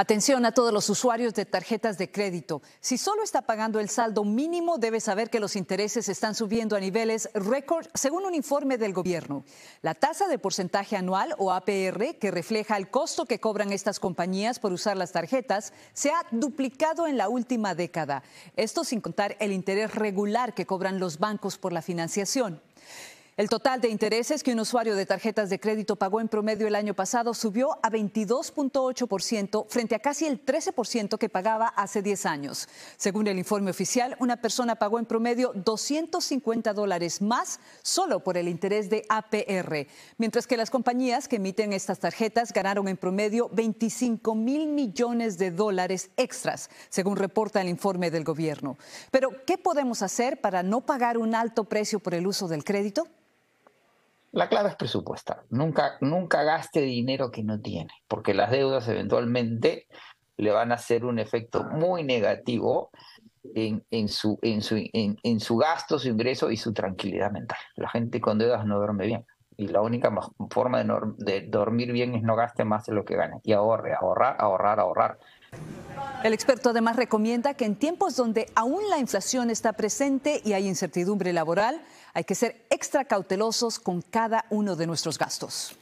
Atención a todos los usuarios de tarjetas de crédito. Si solo está pagando el saldo mínimo, debe saber que los intereses están subiendo a niveles récord según un informe del gobierno. La tasa de porcentaje anual o APR, que refleja el costo que cobran estas compañías por usar las tarjetas, se ha duplicado en la última década. Esto sin contar el interés regular que cobran los bancos por la financiación. El total de intereses que un usuario de tarjetas de crédito pagó en promedio el año pasado subió a 22.8% frente a casi el 13% que pagaba hace 10 años. Según el informe oficial, una persona pagó en promedio 250 dólares más solo por el interés de APR, mientras que las compañías que emiten estas tarjetas ganaron en promedio 25 mil millones de dólares extras, según reporta el informe del gobierno. Pero, ¿qué podemos hacer para no pagar un alto precio por el uso del crédito? La clave es presupuestar. Nunca, nunca gaste dinero que no tiene, porque las deudas eventualmente le van a hacer un efecto muy negativo en, en, su, en, su, en, su gasto, su ingreso y su tranquilidad mental. La gente con deudas no duerme bien y la única forma de, dormir bien es no gaste más de lo que gane y ahorre, ahorrar, ahorrar, ahorrar. El experto además recomienda que en tiempos donde aún la inflación está presente y hay incertidumbre laboral, hay que ser extra cautelosos con cada uno de nuestros gastos.